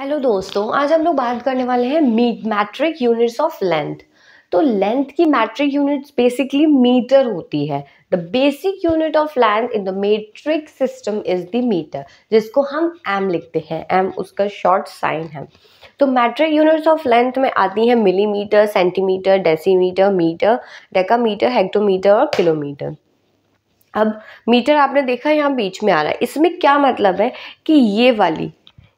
hello दोस्तों आज हम लोग बात करने वाले हैं मीट मैट्रिक यूनिट्स ऑफ लेंथ तो लेंथ की मैट्रिक यूनिट्स बेसिकली मीटर होती है the basic unit of length in the metric system is the metre जिसको हम एम लिखते हैं एम उसका शॉर्ट साइन है तो मैट्रिक यूनिट्स ऑफ लेंथ में आती हैं millimetre centimetre decimetre metre decametre hectometre और किलोमीटर अब मीटर आपने देखा यहाँ बीच में आ रहा है इसमें क्या मतलब है कि ये वाली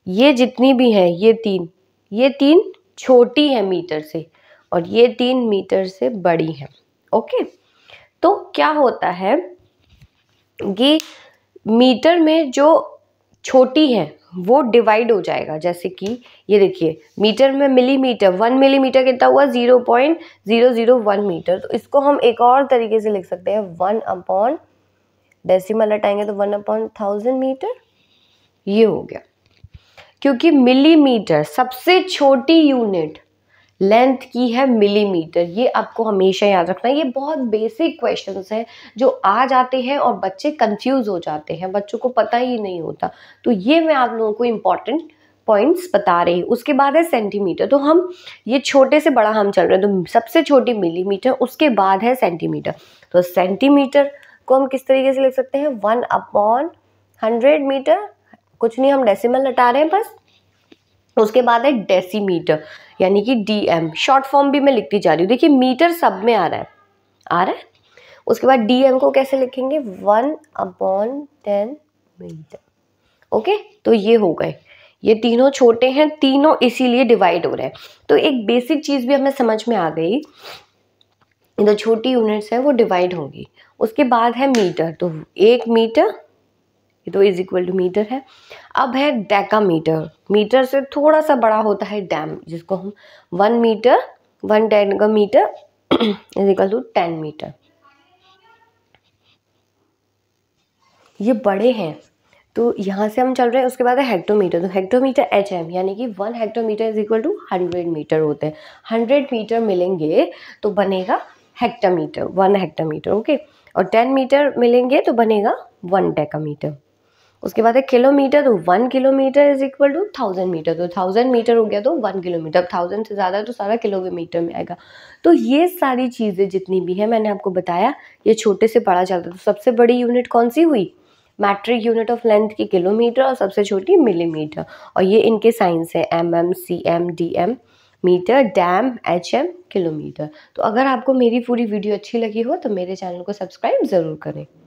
ये जितनी भी हैं ये तीन ये तीन छोटी है मीटर से और ये तीन मीटर से बड़ी है ओके तो क्या होता है कि मीटर में जो छोटी है वो डिवाइड हो जाएगा जैसे कि ये देखिए मीटर में मिलीमीटर वन मिलीमीटर कितना हुआ zero point zero zero one metre तो इसको हम एक और तरीके से लिख सकते हैं वन अपॉन डेसिमल हटाएंगे तो वन अपॉन थाउजेंड मीटर ये हो गया क्योंकि मिलीमीटर सबसे छोटी यूनिट लेंथ की है मिलीमीटर ये आपको हमेशा याद रखना है ये बहुत बेसिक क्वेश्चंस हैं जो आ जाते हैं और बच्चे कंफ्यूज हो जाते हैं बच्चों को पता ही नहीं होता तो ये मैं आप लोगों को इम्पॉर्टेंट पॉइंट्स बता रही हूँ उसके बाद है सेंटीमीटर तो हम ये छोटे से बड़ा हम चल रहे हैं तो सबसे छोटी मिलीमीटर उसके बाद है सेंटीमीटर तो सेंटीमीटर को हम किस तरीके से लिख सकते हैं वन अपॉन हंड्रेड मीटर कुछ नहीं हम डेसिमल हटा रहे हैं बस उसके बाद है डेसीमीटर यानी कि डीएम शॉर्ट फॉर्म भी मैं लिखती जा रही हूँ देखिए मीटर सब में आ रहा है आ रहा है उसके बाद डीएम को कैसे लिखेंगे one upon ten metre okay तो ये हो गए ये तीनों छोटे हैं तीनों इसीलिए डिवाइड हो रहे हैं तो एक बेसिक चीज़ भी हमें समझ में आ गई जो छोटी यूनिट्स हैं वो डिवाइड होंगी उसके बाद है मीटर तो एक मीटर ये तो इज इक्वल टू मीटर है अब है डेका मीटर मीटर से थोड़ा सा बड़ा होता है डैम जिसको हम one metre one decametre is equal to ten metre ये बड़े हैं तो यहाँ से हम चल रहे हैं उसके बाद है हेक्टोमीटर तो हेक्टोमीटर एच एम यानी कि one hectometre is equal to hundred metre होते हैं हंड्रेड मीटर मिलेंगे तो बनेगा हेक्टामीटर वन हेक्टामीटर ओके और टेन मीटर मिलेंगे तो बनेगा वन डेका मीटर उसके बाद है किलोमीटर तो one kilometre is equal to thousand metre तो थाउजेंड मीटर हो गया तो वन किलोमीटर थाउजेंड से ज़्यादा है तो सारा किलोमीटर में आएगा तो ये सारी चीज़ें जितनी भी हैं मैंने आपको बताया ये छोटे से पढ़ा चलता तो सबसे बड़ी यूनिट कौन सी हुई मैट्रिक यूनिट ऑफ लेंथ की किलोमीटर और सबसे छोटी मिलीमीटर और ये इनके साइंस है M M C M D M metre dam H M kilometre तो अगर आपको मेरी पूरी वीडियो अच्छी लगी हो तो मेरे चैनल को सब्सक्राइब ज़रूर करें